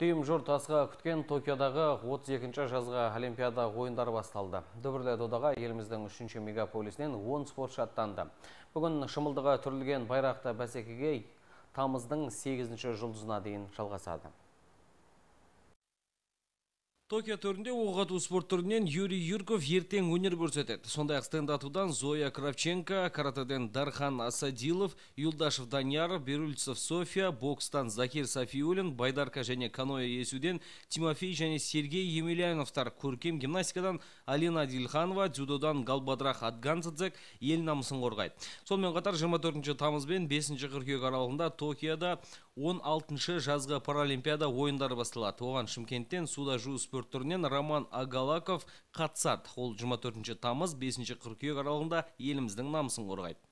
Дүйім жұрт асыға күткен Токиодағы 32-ші жазғы Олимпиада ойындары басталды. Дүбірлі додаға еліміздің үшінші мегаполисінен 10 спорт шаттанды. Бүгін шымылдыға түрілген байрақты бәсекеге тамыздың 8-ші жұлдызына дейін жалғасады. Токио төрінде оқ ату спорт түрінен Юрий Юрков ертең өнер көрсетеді. Сондай-ақ стенд атудан Зоя Кравченко, каратеден Дархан Асадилов, Юлдашев данияр Берульцев София, бокстан Закир сафиуллин байдарка және каноэ есуден Тимофей және Сергей Емельяновтар, көркем гимнастикадан Алина Дильханова дзюдодан Галбадрах Атганцедзек ел намысын қорғайды. Сонымен қатар 24 тамыз бен 5 қыркүйек аралығында Токиода 16-шы жазғы паралимпиада ойындары басталады. Оған Шымкенттен суда жуу түрінен Роман Агалаков қатысады. Ол 24 тамыз 5 қыркүйек аралығында еліміздің намысын қорғайды.